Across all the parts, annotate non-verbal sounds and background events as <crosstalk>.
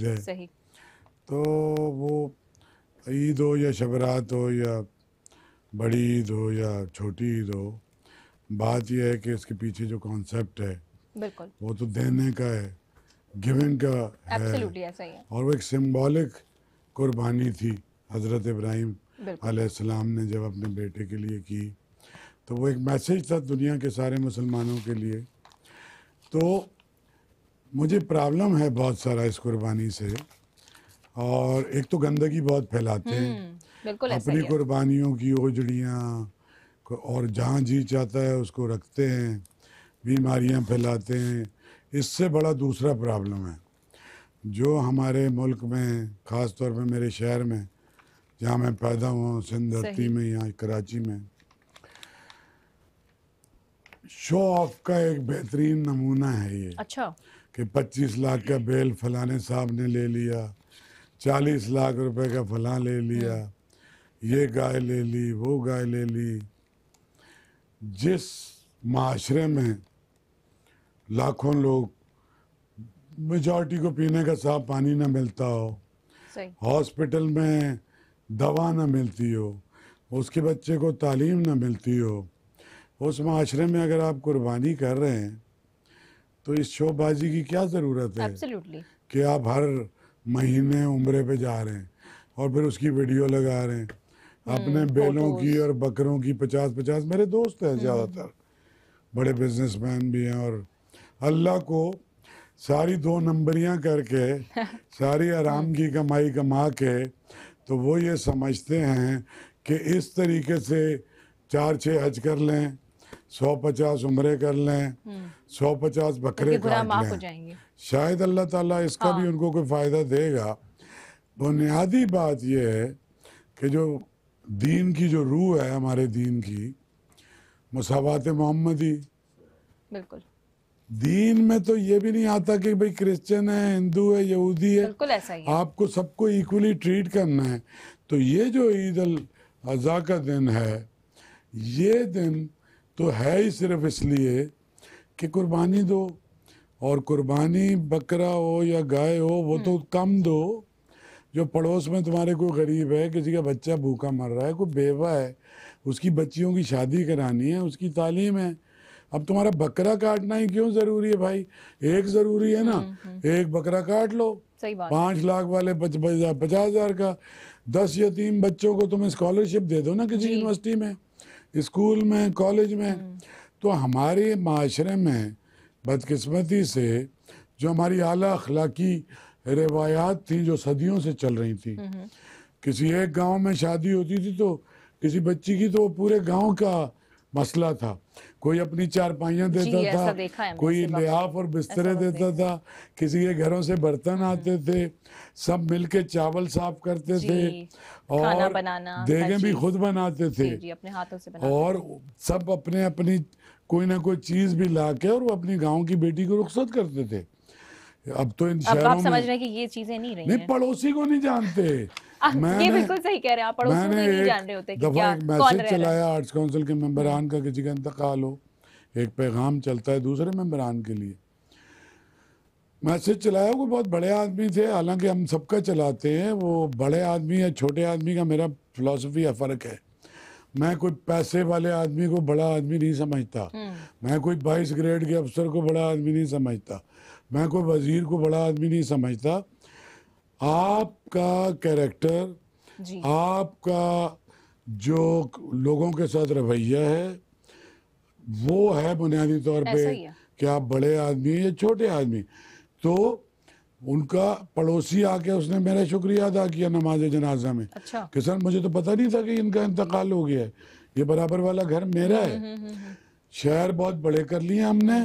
है सही तो वो ईद हो या शबरात हो या बड़ी ईद हो या छोटी ईद हो बात यह है कि इसके पीछे जो कॉन्सेप्ट है बिल्कुल वो तो देने का है गिविंग का है, है और वो एक सिंबॉलिक कुर्बानी थी हज़रत इब्राहिम आलाम ने जब अपने बेटे के लिए की तो वो एक मैसेज था दुनिया के सारे मुसलमानों के लिए तो मुझे प्रॉब्लम है बहुत सारा इस कुर्बानी से और एक तो गंदगी बहुत फैलाते हैं हम्म, अपनी कुर्बानियों की ओझड़ियाँ और जहाँ जी चाहता है उसको रखते हैं बीमारियाँ फैलाते हैं इससे बड़ा दूसरा प्रॉब्लम है जो हमारे मुल्क में ख़ास तौर पर मेरे शहर में जहाँ मैं पैदा हुआ सिंध धरती में यहाँ कराची में शो ऑफ का एक बेहतरीन नमूना है ये अच्छा कि 25 लाख का बेल फलाने साहब ने ले लिया 40 लाख रुपए का फला ले लिया ये गाय ले ली वो गाय ले ली जिस माशरे में लाखों लोग मेजॉरिटी को पीने का साफ पानी ना मिलता हो हॉस्पिटल में दवा ना मिलती हो उसके बच्चे को तालीम ना मिलती हो उस माशरे में अगर आप कुर्बानी कर रहे हैं तो इस शोबाजी की क्या ज़रूरत है कि आप हर महीने उम्र पे जा रहे हैं और फिर उसकी वीडियो लगा रहे हैं अपने हम्म, बेलों की और बकरों की पचास पचास मेरे दोस्त हैं हम्म। ज़्यादातर बड़े बिजनेसमैन भी हैं और अल्लाह को सारी दो नंबरियां करके <laughs> सारी आराम हाँ। की कमाई कमा के तो वो ये समझते हैं कि इस तरीके से चार छः हज कर लें सौ पचास उम्रे कर लें हम्म। सौ पचास बकरे काट लें शायद अल्लाह ताला इसका हाँ। भी उनको कोई फ़ायदा देगा बुनियादी बात यह है कि जो दीन की जो रूह है हमारे दीन की मसावत मोहम्मदी बिल्कुल दीन में तो ये भी नहीं आता कि भाई क्रिश्चियन है हिंदू है यहूदी है बिल्कुल ऐसा ही है। आपको सबको इक्वली ट्रीट करना है तो ये जो ईद अल अज़ा का दिन है ये दिन तो है ही सिर्फ इसलिए कि कुर्बानी दो और कुर्बानी बकरा हो या गाय हो वो तो हम्म। कम दो जो पड़ोस में तुम्हारे कोई गरीब है किसी का बच्चा भूखा मर रहा है कोई बेवा है उसकी बच्चियों की शादी करानी है उसकी तालीम है अब तुम्हारा बकरा काटना ही क्यों जरूरी है भाई एक जरूरी है ना हम्म, हम्म। एक बकरा काट लो पांच लाख वाले पचास हजार का दस यतीम बच्चों को तुम्हें स्कॉलरशिप दे दो ना किसी यूनिवर्सिटी में स्कूल में कॉलेज में हम्म। तो हमारे माशरे में बदकस्मती से जो हमारी आला अखलाकी रवायात थी जो सदियों से चल रही थी हम्म। किसी एक गांव में शादी होती थी तो किसी बच्ची की तो वो पूरे गांव का मसला था कोई अपनी चारपाइयाँ देता था कोई लिहाफ और बिस्तरे देता था किसी के घरों से बर्तन हम्म। आते थे सब मिलके चावल साफ करते थे और देगे भी खुद बनाते थे अपने हाथों से बनाते और सब अपने अपनी कोई ना कोई चीज़ भी ला के और वो अपनी गाँव की बेटी को रुख्सत करते थे अब तो इन तो शहरों में समझ रहे कि ये चीज़ें नहीं रही नहीं पड़ोसी को नहीं जानते ये बिल्कुल सही कह रहे हैं आप पड़ोसियों नहीं जान रहे होते कि क्या कौन रह चलाया आर्ट्स काउंसिल के मेंबरान का किसी का इंतकाल हो एक पैगाम चलता है दूसरे मेम्बरान के लिए मैसेज चलाया वो बहुत बड़े आदमी थे हालांकि हम सबका चलाते हैं वो बड़े आदमी या छोटे आदमी का मेरा फिलोसफी या फ़र्क है मैं कोई पैसे वाले आदमी को बड़ा आदमी नहीं समझता हम्म। मैं कोई बाईस ग्रेड के अफसर को बड़ा आदमी नहीं समझता मैं कोई वजीर को बड़ा आदमी नहीं समझता आपका कैरेक्टर आपका जो लोगों के साथ रवैया है वो है बुनियादी तौर पे कि आप बड़े आदमी या छोटे आदमी तो उनका पड़ोसी आके उसने मेरा शुक्रिया अदा किया नमाज जनाजा में अच्छा। कि सर मुझे तो पता नहीं था कि इनका इंतकाल हो गया है ये बराबर वाला घर मेरा है हम्म, हम्म, हम्म, शहर बहुत बड़े कर लिए हमने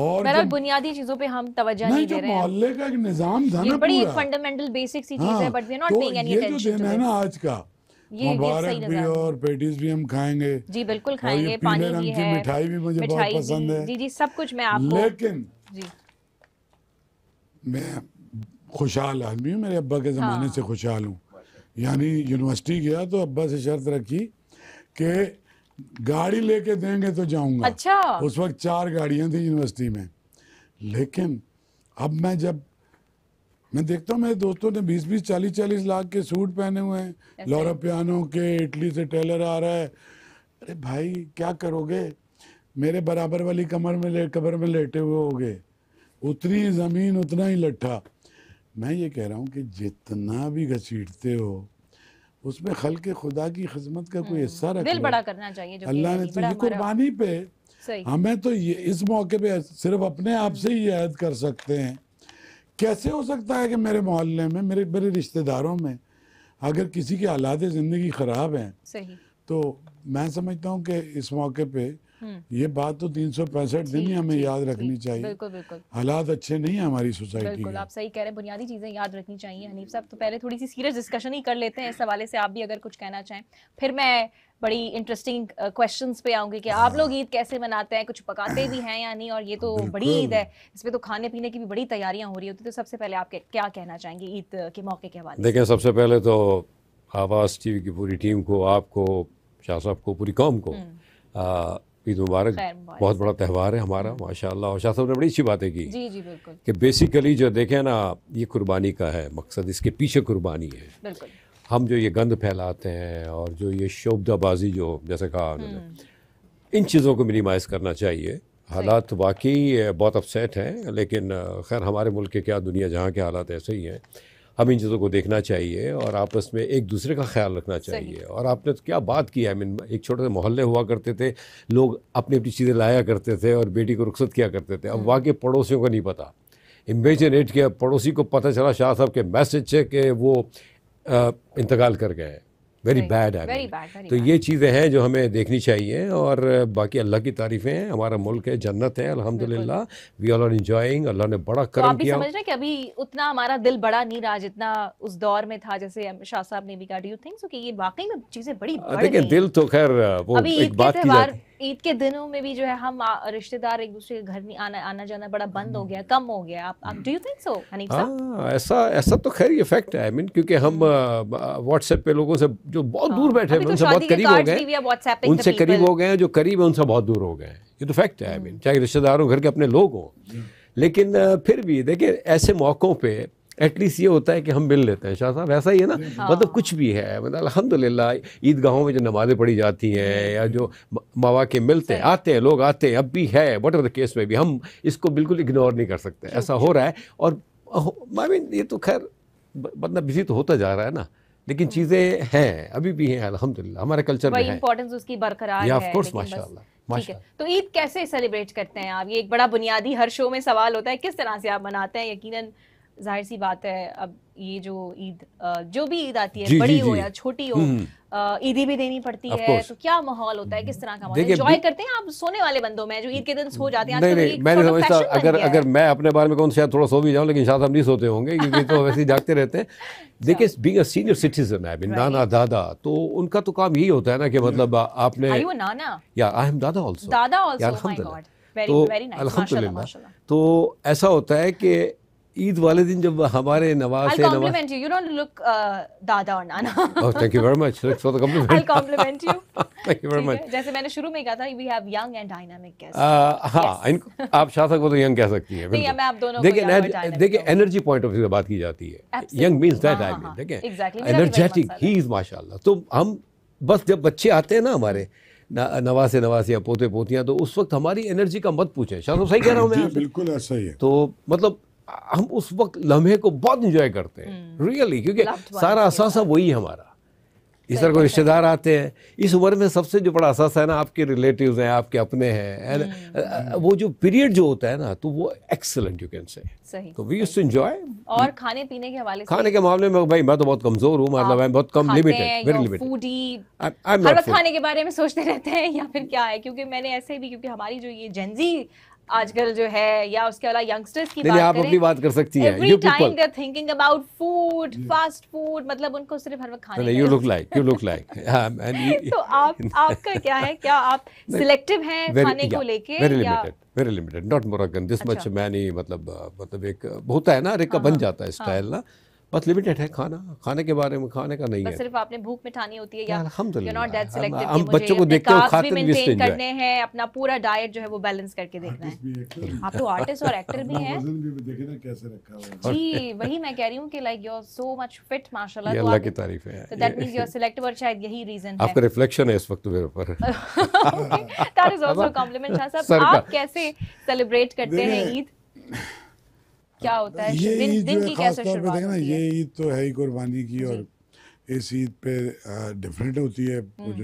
और जब, बुनियादी चीजों पे हम तवज्जो नहीं, नहीं दे रहे हैं मोहल्ले का एक निजाम था ना बड़ी फंडामेंटल बेसिक सी चीज है but we are not paying any attention ये जो है ना आज का मुबारक भी और पेटीज भी हम खाएंगे जी बिल्कुल खाएंगे पानी भी है मिठाई भी मुझे बहुत पसंद है जी जी सब कुछ मैं आपको लेकिन जी मैं खुशहाल आदमी हूँ मेरे अब्बा के ज़माने हाँ। से खुशहाल हूँ यानी यूनिवर्सिटी गया तो अब्बा से शर्त रखी कि गाड़ी लेके देंगे तो जाऊंगा अच्छा उस वक्त चार गाड़ियां थी यूनिवर्सिटी में लेकिन अब मैं जब मैं देखता हूँ मेरे दोस्तों ने 20 बीस चालीस चालीस लाख के सूट पहने हुए हैं लोरा पियानो के इटली से टेलर आ रहा है अरे भाई क्या करोगे मेरे बराबर वाली कमर में ले कमर में लेटे हुए हो गए उतनी ज़मीन उतना ही लट्ठा मैं ये कह रहा हूँ कि जितना भी घसीटते हो उसमें खल के खुदा की खिदमत का कोई हिस्सा हम्म, रखा दिल बड़ा करना चाहिए अल्लाह ने तो ये कुर्बानी पे हमें तो ये इस मौके पे सिर्फ अपने आप से ही याद कर सकते हैं कैसे हो सकता है कि मेरे मोहल्ले में मेरे मेरे रिश्तेदारों में अगर किसी के हालात ज़िंदगी ख़राब हैं तो मैं समझता हूँ कि इस मौके पर हम्म। ये बात तो तीन सौ पैंसठ दिन ही हमें याद रखनी चाहिए हालात अच्छे नहीं है हमारी सोसाइटी बिल्कुल आप सही कह रहे हैं बुनियादी चीज़ें याद रखनी चाहिए हनीफ साहब तो पहले थोड़ी सी सीरियस डिस्कशन ही कर लेते हैं इस हवाले से आप भी अगर कुछ कहना चाहें फिर मैं बड़ी इंटरेस्टिंग क्वेश्चंस पे आऊंगी कि आप लोग ईद कैसे मनाते हैं कुछ पकाते भी हैं या नहीं और ये तो बड़ी ईद है इसमें तो खाने पीने की भी बड़ी तैयारियां हो रही होती तो सबसे पहले आप क्या कहना चाहेंगे ईद के मौके के हवाले देखें सबसे पहले तो आवाज़ टीवी की पूरी टीम को आपको शाह साहब को पूरी कौम को हम्म। ईद मुबारक बहुत बड़ा त्यौहार है हमारा माशाल्लाह और शाह साहब ने बड़ी अच्छी बातें की जी जी बिल्कुल कि बेसिकली जो देखें ना ये कुर्बानी का है मकसद इसके पीछे कुर्बानी है बिल्कुल हम जो ये गंद फैलाते हैं और जो ये शोबदाबाजी जो जैसे कहा हम्म। उन्होंने इन चीज़ों को मिनिमाइज़ करना चाहिए हालात वाकई बहुत अपसेट हैं लेकिन खैर हमारे मुल्क के क्या दुनिया जहाँ के हालात ऐसे ही हैं हमें इन चीज़ों को देखना चाहिए और आपस में एक दूसरे का ख्याल रखना चाहिए और आपने तो क्या बात की आई मीन एक छोटे से मोहल्ले हुआ करते थे लोग अपनी अपनी चीज़ें लाया करते थे और बेटी को रुख्सत किया करते थे अब हम्म। वाकई पड़ोसियों का नहीं पता इमेजन एट के पड़ोसी को पता चला शाह साहब के मैसेज से कि वो इंतकाल कर गए वेरी बैड है तो ये चीज़ें हैं जो हमें देखनी चाहिए और बाकी अल्लाह की तारीफ़ें हैं हमारा मुल्क है जन्नत है अल्हम्दुलिल्लाह वी ऑल आर इंजॉइंग अल्लाह ने बड़ा तो करम तो किया समझ रहे कि अभी उतना हमारा दिल बड़ा नहीं रहा जितना उस दौर में था जैसे शाह साहब ने भी कहा डू यू थिंक सो कि ये वाकई में चीज़ें बड़ी देखिए दिल तो खैर वो एक बात की ईद के दिनों में भी जो है हम रिश्तेदार एक दूसरे के घर नहीं आना आना जाना बड़ा बंद हो गया हम्म। कम हो गया आप do you think so Hanif हाँ ऐसा ऐसा तो खैर ये फैक्ट है आई मीन क्योंकि हम व्हाट्सएप पे लोगों से जो बहुत हाँ, दूर बैठे हैं तो उनसे बहुत करीब हो गए उनसे करीब हो गए हैं जो करीब है उनसे बहुत दूर हो गए हैं ये तो फैक्ट है आई मीन हम्म। चाहे रिश्तेदार हो घर के अपने लोग हों हम्म। लेकिन फिर भी देखिए ऐसे मौक़ों पर एटलीस्ट ये होता है कि हम मिल लेते हैं शाह साहब ऐसा ही है ना हाँ। मतलब कुछ भी है मतलब अलहमदिल्ला ईदगाहों में जो नमाज़ें पढ़ी जाती हैं हम्म। या जो मावा के मिलते हैं आते हैं लोग आते हैं अब भी है वट एवर केस में भी हम इसको बिल्कुल इग्नोर नहीं कर सकते ऐसा हो रहा है और आई मीन ये तो खैर मतलब बिजी तो होता जा रहा है ना लेकिन हम्म। चीज़ें हैं अभी भी हैं अलहमदिल्ला हमारे कल्चर में उसकी बरकरार माशा ठीक है तो ईद कैसे सेलिब्रेट करते हैं आप ये एक बड़ा बुनियादी हर शो में सवाल होता है किस तरह से आप मनाते हैं यकीनन जाहिर सी बात है अब ये जो ईद जो भी ईद आती है जी, बड़ी जी, हो या छोटी हो हम्म। ईदी भी देनी पड़ती है तो क्या माहौल होता है किस तरह का माहौल एंजॉय करते हैं आप सोने वाले बंदों में जो ईद के दिन सो जाते हैं नहीं, नहीं, मैंने समझता अगर अगर मैं अपने बारे में कौन से थोड़ा सो भी जाऊँ लेकिन शायद हम नहीं सोते होंगे क्योंकि तो <laughs> वैसे ही जागते रहते हैं अच्छा। देखिए being a senior citizen I mean नाना दादा तो उनका तो काम यही होता है ना कि हम्म। मतलब आपने नाना या आई एम दादा आल्सो दादा आल्सो oh तो अल्हम्दुलिल्लाह तो ऐसा होता है कि ईद वाले दिन जब हमारे नवाज से Nawaz you. You don't look uh, dada or nana. oh, thank you very much. Thanks for the compliment. I'll compliment you. <laughs> thank you very much. जैसे मैंने शुरू में कहा था we have young and dynamic guests. Uh, हाँ, इनको आप शासक को तो यंग कह सकती हैं. नहीं, मैं आप दोनों देखिए देखिए एनर्जी पॉइंट ऑफ व्यू से बात की जाती है. Young means that I mean देखिए. एनर्जेटिक ही इज माशाल्लाह. तो हम बस जब बच्चे आते हैं ना हमारे नवासे नवासे या पोते पोतियाँ तो उस वक्त हमारी एनर्जी का मत पूछे शाह सही कह रहा हूँ मैं बिल्कुल ऐसा ही है तो मतलब हम उस वक्त लम्हे को बहुत इंजॉय करते हैं रियली हम्म। क्योंकि सारा असासा वही हमारा इस तरह को रिश्तेदार आते हैं इस उम्र में सबसे जो बड़ा असासा है ना आपके रिलेटिव्स हैं आपके अपने हैं एंड हम्म। वो जो पीरियड जो होता है ना तो वो एक्सलेंट यू कैन से तो वी यूज टू एंजॉय और खाने पीने के हवाले खाने के मामले में भाई मैं तो बहुत कमजोर हूँ मतलब मैं बहुत कम लिमिटेड वेरी लिमिटेड खाने के बारे में सोचते रहते हैं या फिर क्या है क्योंकि मैंने ऐसे भी क्योंकि हमारी जो ये जेंजी आजकल जो है या उसके अलावा यंगस्टर्स की बात आप अपनी बात कर सकती है you people they thinking about food fast food मतलब उनको सिर्फ हर वक्त खाना है you look like you look like तो आप आपका क्या है क्या आप सिलेक्टिव <laughs> हैं खाने को लेके very limited very limited not मोरगन दिस मच मैनी मतलब मतलब एक होता है ना रेका बन हाँ, हाँ। जाता है स्टाइल हाँ। ना बस लिमिटेड है खाना खाने के बारे में खाने का नहीं है सिर्फ आपने भूख मिठानी होती है या अलहमदुलिल्लाह हम बच्चों को देखते हैं खाते मेंटेन करने हैं अपना पूरा डाइट जो है वो बैलेंस करके देखना है आप तो आर्टिस्ट और एक्टर भी हैं जी वही मैं कह रही हूँ कि like you are so much fit माशाल्लाह ये तो अल्लाह की तारीफ है तो that means you are selective और शायद यही रीजन है आपका रिफ्लेक्शन है इस वक्त मेरे ऊपर दैट इज आल्सो कॉम्प्लीमेंट साहब आप कैसे सेलिब्रेट करते हैं ईद क्या हाँ। होता है ये ईद जो है खासतौर पर देखें ना ये ईद तो है ही कुर्बानी की और इस ईद पे डिफरेंट होती है हम्म।